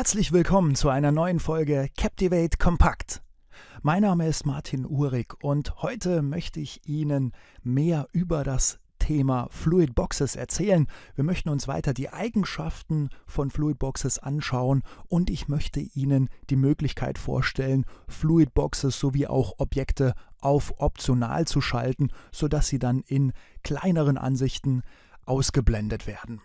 Herzlich willkommen zu einer neuen Folge Captivate Compact. Mein Name ist Martin Uhrig und heute möchte ich Ihnen mehr über das Thema Fluid Boxes erzählen. Wir möchten uns weiter die Eigenschaften von Fluid Boxes anschauen und ich möchte Ihnen die Möglichkeit vorstellen, Fluid Boxes sowie auch Objekte auf optional zu schalten, sodass sie dann in kleineren Ansichten ausgeblendet werden.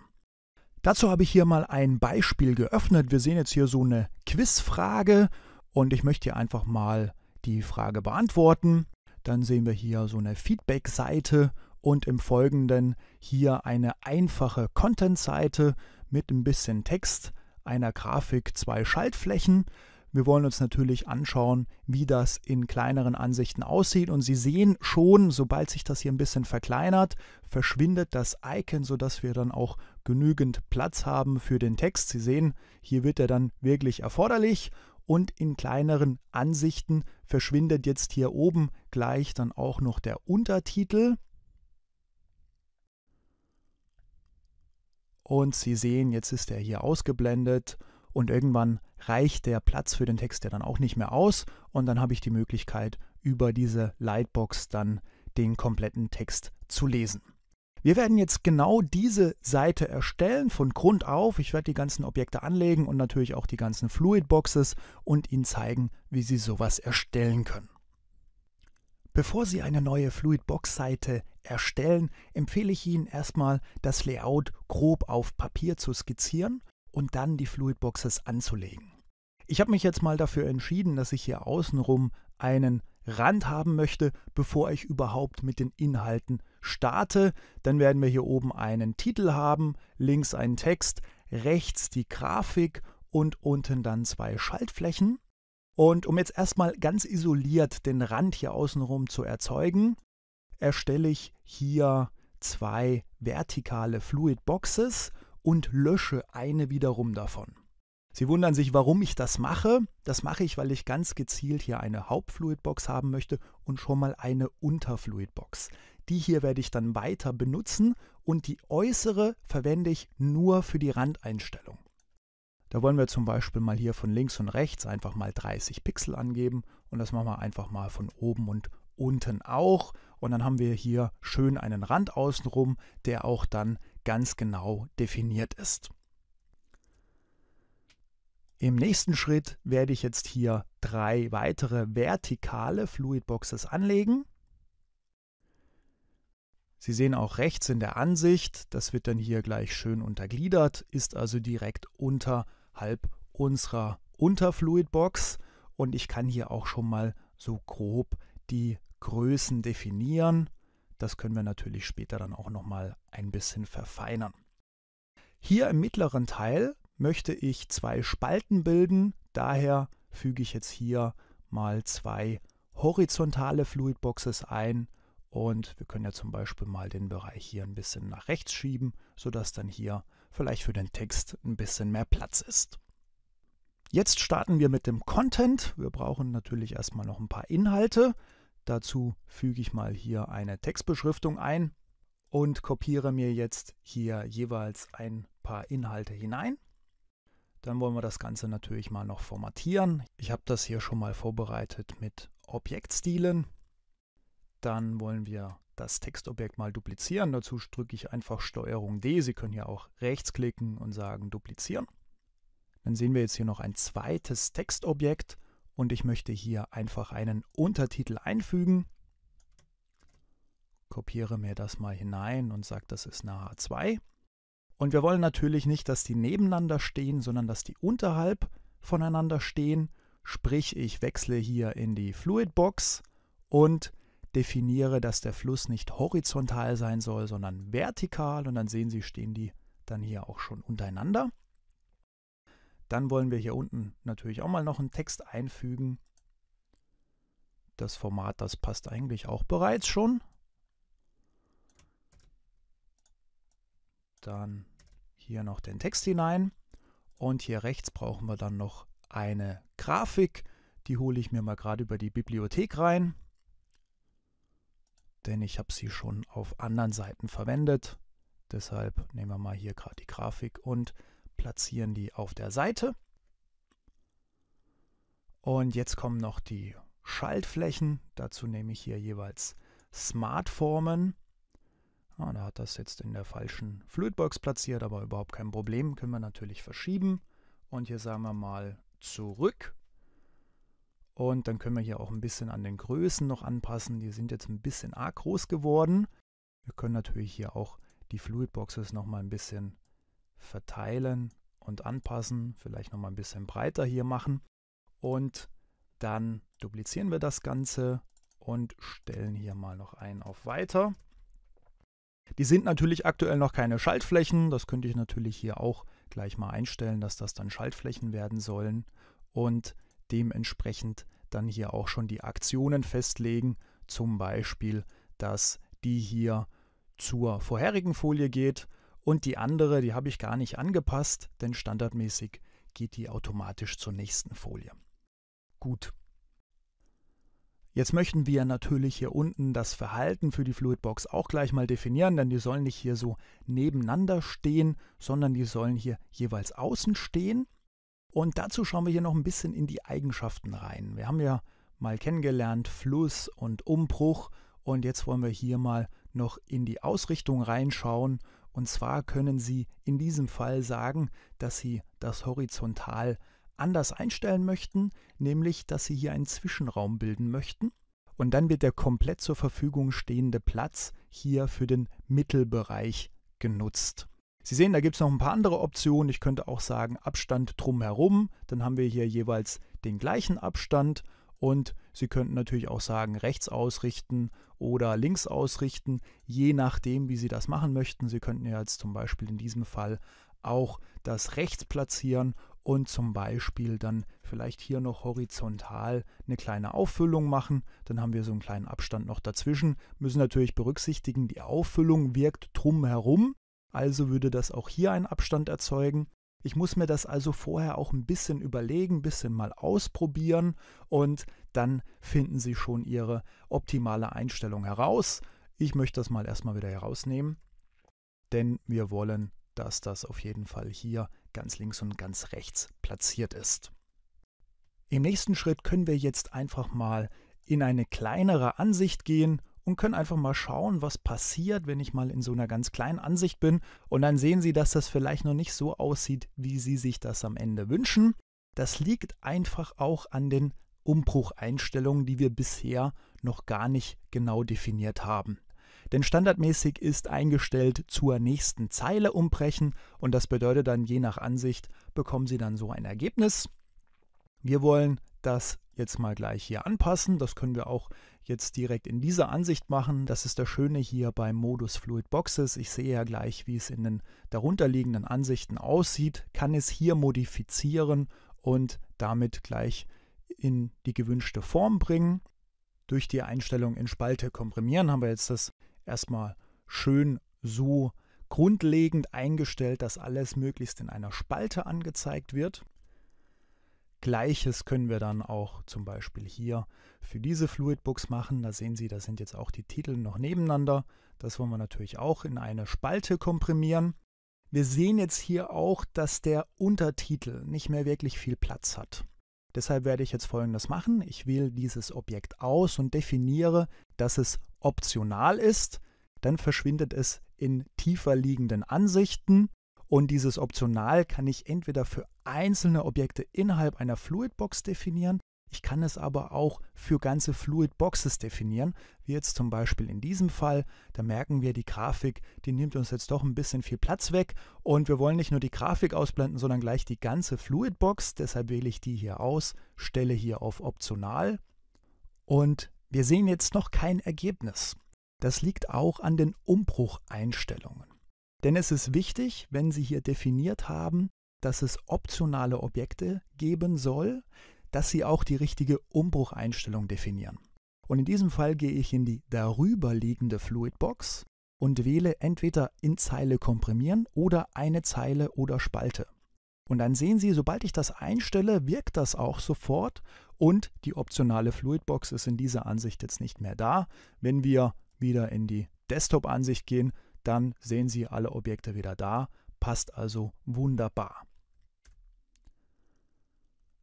Dazu habe ich hier mal ein Beispiel geöffnet. Wir sehen jetzt hier so eine Quizfrage und ich möchte hier einfach mal die Frage beantworten. Dann sehen wir hier so eine Feedback-Seite und im Folgenden hier eine einfache Content-Seite mit ein bisschen Text, einer Grafik, zwei Schaltflächen. Wir wollen uns natürlich anschauen, wie das in kleineren Ansichten aussieht. Und Sie sehen schon, sobald sich das hier ein bisschen verkleinert, verschwindet das Icon, sodass wir dann auch genügend Platz haben für den Text. Sie sehen, hier wird er dann wirklich erforderlich und in kleineren Ansichten verschwindet jetzt hier oben gleich dann auch noch der Untertitel. Und Sie sehen, jetzt ist er hier ausgeblendet und irgendwann reicht der Platz für den Text ja dann auch nicht mehr aus und dann habe ich die Möglichkeit, über diese Lightbox dann den kompletten Text zu lesen. Wir werden jetzt genau diese Seite erstellen von Grund auf. Ich werde die ganzen Objekte anlegen und natürlich auch die ganzen Fluid Boxes und Ihnen zeigen, wie Sie sowas erstellen können. Bevor Sie eine neue Fluidbox-Seite erstellen, empfehle ich Ihnen erstmal, das Layout grob auf Papier zu skizzieren und dann die Fluidboxes anzulegen. Ich habe mich jetzt mal dafür entschieden, dass ich hier außenrum einen Rand haben möchte, bevor ich überhaupt mit den Inhalten starte, dann werden wir hier oben einen Titel haben, links einen Text, rechts die Grafik und unten dann zwei Schaltflächen. Und um jetzt erstmal ganz isoliert den Rand hier außenrum zu erzeugen, erstelle ich hier zwei vertikale Fluid Boxes und lösche eine wiederum davon. Sie wundern sich, warum ich das mache. Das mache ich, weil ich ganz gezielt hier eine Hauptfluidbox haben möchte und schon mal eine Unterfluidbox. Die hier werde ich dann weiter benutzen und die äußere verwende ich nur für die Randeinstellung. Da wollen wir zum Beispiel mal hier von links und rechts einfach mal 30 Pixel angeben und das machen wir einfach mal von oben und unten auch. Und dann haben wir hier schön einen Rand außenrum, der auch dann ganz genau definiert ist. Im nächsten Schritt werde ich jetzt hier drei weitere vertikale Fluidboxes anlegen. Sie sehen auch rechts in der Ansicht, das wird dann hier gleich schön untergliedert, ist also direkt unterhalb unserer Unterfluidbox und ich kann hier auch schon mal so grob die Größen definieren. Das können wir natürlich später dann auch nochmal ein bisschen verfeinern. Hier im mittleren Teil möchte ich zwei Spalten bilden, daher füge ich jetzt hier mal zwei horizontale Fluidboxes ein und wir können ja zum Beispiel mal den Bereich hier ein bisschen nach rechts schieben, sodass dann hier vielleicht für den Text ein bisschen mehr Platz ist. Jetzt starten wir mit dem Content. Wir brauchen natürlich erstmal noch ein paar Inhalte. Dazu füge ich mal hier eine Textbeschriftung ein und kopiere mir jetzt hier jeweils ein paar Inhalte hinein. Dann wollen wir das Ganze natürlich mal noch formatieren. Ich habe das hier schon mal vorbereitet mit Objektstilen. Dann wollen wir das Textobjekt mal duplizieren. Dazu drücke ich einfach STRG D. Sie können ja auch rechtsklicken und sagen duplizieren. Dann sehen wir jetzt hier noch ein zweites Textobjekt und ich möchte hier einfach einen Untertitel einfügen. Kopiere mir das mal hinein und sage, das ist nahe 2 Und wir wollen natürlich nicht, dass die nebeneinander stehen, sondern dass die unterhalb voneinander stehen. Sprich, ich wechsle hier in die Fluidbox und definiere, dass der Fluss nicht horizontal sein soll, sondern vertikal. Und dann sehen Sie, stehen die dann hier auch schon untereinander. Dann wollen wir hier unten natürlich auch mal noch einen Text einfügen. Das Format, das passt eigentlich auch bereits schon. Dann hier noch den Text hinein. Und hier rechts brauchen wir dann noch eine Grafik. Die hole ich mir mal gerade über die Bibliothek rein denn ich habe sie schon auf anderen Seiten verwendet. Deshalb nehmen wir mal hier gerade die Grafik und platzieren die auf der Seite. Und jetzt kommen noch die Schaltflächen. Dazu nehme ich hier jeweils Smartformen. Ah, da hat das jetzt in der falschen Fluidbox platziert, aber überhaupt kein Problem. Können wir natürlich verschieben. Und hier sagen wir mal zurück. Und dann können wir hier auch ein bisschen an den Größen noch anpassen. Die sind jetzt ein bisschen arg groß geworden. Wir können natürlich hier auch die Fluidboxes noch mal ein bisschen verteilen und anpassen. Vielleicht noch mal ein bisschen breiter hier machen. Und dann duplizieren wir das Ganze und stellen hier mal noch einen auf Weiter. Die sind natürlich aktuell noch keine Schaltflächen. Das könnte ich natürlich hier auch gleich mal einstellen, dass das dann Schaltflächen werden sollen. Und dementsprechend dann hier auch schon die Aktionen festlegen, zum Beispiel, dass die hier zur vorherigen Folie geht und die andere, die habe ich gar nicht angepasst, denn standardmäßig geht die automatisch zur nächsten Folie. Gut. Jetzt möchten wir natürlich hier unten das Verhalten für die Fluidbox auch gleich mal definieren, denn die sollen nicht hier so nebeneinander stehen, sondern die sollen hier jeweils außen stehen. Und dazu schauen wir hier noch ein bisschen in die Eigenschaften rein. Wir haben ja mal kennengelernt Fluss und Umbruch und jetzt wollen wir hier mal noch in die Ausrichtung reinschauen. Und zwar können Sie in diesem Fall sagen, dass Sie das horizontal anders einstellen möchten, nämlich dass Sie hier einen Zwischenraum bilden möchten. Und dann wird der komplett zur Verfügung stehende Platz hier für den Mittelbereich genutzt. Sie sehen, da gibt es noch ein paar andere Optionen. Ich könnte auch sagen Abstand drumherum. Dann haben wir hier jeweils den gleichen Abstand. Und Sie könnten natürlich auch sagen rechts ausrichten oder links ausrichten, je nachdem, wie Sie das machen möchten. Sie könnten ja jetzt zum Beispiel in diesem Fall auch das rechts platzieren und zum Beispiel dann vielleicht hier noch horizontal eine kleine Auffüllung machen. Dann haben wir so einen kleinen Abstand noch dazwischen. Müssen natürlich berücksichtigen, die Auffüllung wirkt drumherum also würde das auch hier einen Abstand erzeugen. Ich muss mir das also vorher auch ein bisschen überlegen, ein bisschen mal ausprobieren und dann finden Sie schon Ihre optimale Einstellung heraus. Ich möchte das mal erstmal wieder herausnehmen, denn wir wollen, dass das auf jeden Fall hier ganz links und ganz rechts platziert ist. Im nächsten Schritt können wir jetzt einfach mal in eine kleinere Ansicht gehen und können einfach mal schauen, was passiert, wenn ich mal in so einer ganz kleinen Ansicht bin. Und dann sehen Sie, dass das vielleicht noch nicht so aussieht, wie Sie sich das am Ende wünschen. Das liegt einfach auch an den Umbrucheinstellungen, die wir bisher noch gar nicht genau definiert haben. Denn standardmäßig ist eingestellt zur nächsten Zeile umbrechen und das bedeutet dann je nach Ansicht bekommen Sie dann so ein Ergebnis. Wir wollen das jetzt mal gleich hier anpassen. Das können wir auch jetzt direkt in dieser Ansicht machen. Das ist das Schöne hier beim Modus Fluid Boxes. Ich sehe ja gleich, wie es in den darunterliegenden Ansichten aussieht, kann es hier modifizieren und damit gleich in die gewünschte Form bringen. Durch die Einstellung in Spalte komprimieren haben wir jetzt das erstmal schön so grundlegend eingestellt, dass alles möglichst in einer Spalte angezeigt wird. Gleiches können wir dann auch zum Beispiel hier für diese Fluidbooks machen. Da sehen Sie, da sind jetzt auch die Titel noch nebeneinander. Das wollen wir natürlich auch in eine Spalte komprimieren. Wir sehen jetzt hier auch, dass der Untertitel nicht mehr wirklich viel Platz hat. Deshalb werde ich jetzt folgendes machen. Ich wähle dieses Objekt aus und definiere, dass es optional ist. Dann verschwindet es in tiefer liegenden Ansichten und dieses Optional kann ich entweder für einzelne Objekte innerhalb einer Fluidbox definieren, ich kann es aber auch für ganze Fluidboxes definieren, wie jetzt zum Beispiel in diesem Fall. Da merken wir, die Grafik, die nimmt uns jetzt doch ein bisschen viel Platz weg und wir wollen nicht nur die Grafik ausblenden, sondern gleich die ganze Fluidbox. Deshalb wähle ich die hier aus, stelle hier auf Optional und wir sehen jetzt noch kein Ergebnis. Das liegt auch an den Umbrucheinstellungen. Denn es ist wichtig, wenn Sie hier definiert haben, dass es optionale Objekte geben soll, dass Sie auch die richtige Umbrucheinstellung definieren. Und in diesem Fall gehe ich in die darüber liegende Fluidbox und wähle entweder in Zeile komprimieren oder eine Zeile oder Spalte. Und dann sehen Sie, sobald ich das einstelle, wirkt das auch sofort und die optionale Fluidbox ist in dieser Ansicht jetzt nicht mehr da. Wenn wir wieder in die Desktop-Ansicht gehen, dann sehen Sie alle Objekte wieder da, passt also wunderbar.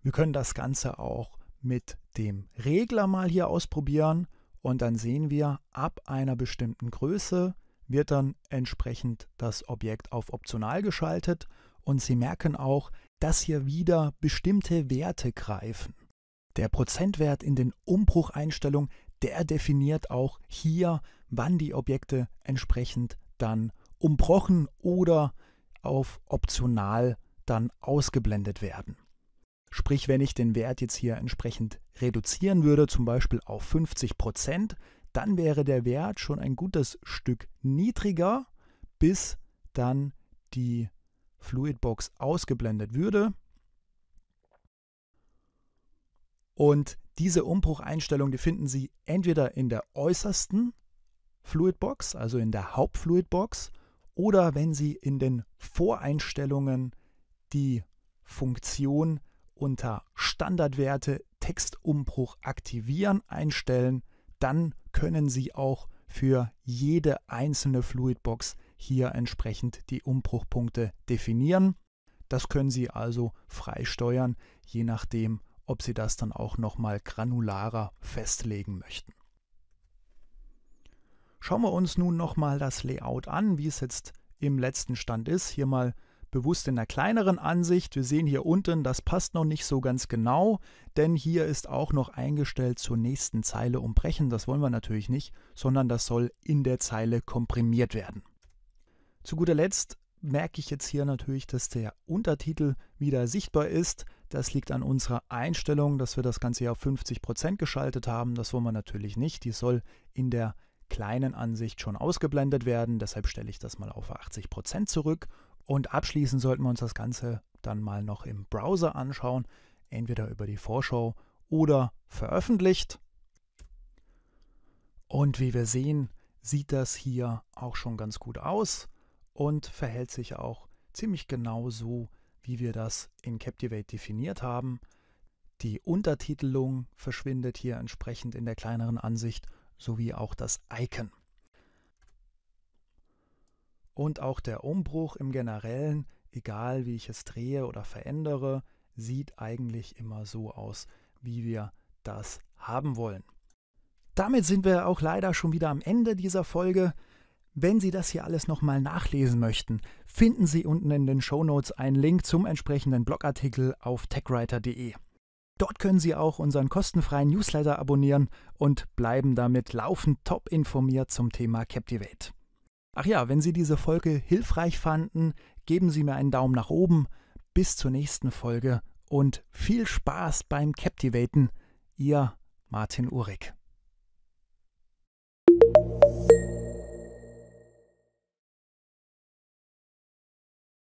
Wir können das Ganze auch mit dem Regler mal hier ausprobieren und dann sehen wir, ab einer bestimmten Größe wird dann entsprechend das Objekt auf optional geschaltet und Sie merken auch, dass hier wieder bestimmte Werte greifen. Der Prozentwert in den Umbrucheinstellungen, der definiert auch hier, wann die Objekte entsprechend dann umbrochen oder auf optional dann ausgeblendet werden. Sprich, wenn ich den Wert jetzt hier entsprechend reduzieren würde, zum Beispiel auf 50 Prozent, dann wäre der Wert schon ein gutes Stück niedriger, bis dann die Fluidbox ausgeblendet würde. Und diese Umbrucheinstellung, die finden Sie entweder in der äußersten Fluidbox, also in der Hauptfluidbox, oder wenn Sie in den Voreinstellungen die Funktion unter Standardwerte Textumbruch aktivieren einstellen, dann können Sie auch für jede einzelne Fluidbox hier entsprechend die Umbruchpunkte definieren. Das können Sie also freisteuern, je nachdem, ob Sie das dann auch nochmal granularer festlegen möchten. Schauen wir uns nun nochmal das Layout an, wie es jetzt im letzten Stand ist. Hier mal bewusst in der kleineren Ansicht. Wir sehen hier unten, das passt noch nicht so ganz genau, denn hier ist auch noch eingestellt zur nächsten Zeile umbrechen. Das wollen wir natürlich nicht, sondern das soll in der Zeile komprimiert werden. Zu guter Letzt merke ich jetzt hier natürlich, dass der Untertitel wieder sichtbar ist. Das liegt an unserer Einstellung, dass wir das Ganze ja auf 50% geschaltet haben. Das wollen wir natürlich nicht. Die soll in der kleinen Ansicht schon ausgeblendet werden. Deshalb stelle ich das mal auf 80% Prozent zurück. Und abschließend sollten wir uns das Ganze dann mal noch im Browser anschauen, entweder über die Vorschau oder veröffentlicht. Und wie wir sehen, sieht das hier auch schon ganz gut aus und verhält sich auch ziemlich genau so, wie wir das in Captivate definiert haben. Die Untertitelung verschwindet hier entsprechend in der kleineren Ansicht sowie auch das Icon. Und auch der Umbruch im Generellen, egal wie ich es drehe oder verändere, sieht eigentlich immer so aus, wie wir das haben wollen. Damit sind wir auch leider schon wieder am Ende dieser Folge. Wenn Sie das hier alles nochmal nachlesen möchten, finden Sie unten in den Show Notes einen Link zum entsprechenden Blogartikel auf techwriter.de. Dort können Sie auch unseren kostenfreien Newsletter abonnieren und bleiben damit laufend top informiert zum Thema Captivate. Ach ja, wenn Sie diese Folge hilfreich fanden, geben Sie mir einen Daumen nach oben. Bis zur nächsten Folge und viel Spaß beim Captivaten. Ihr Martin Uhrig.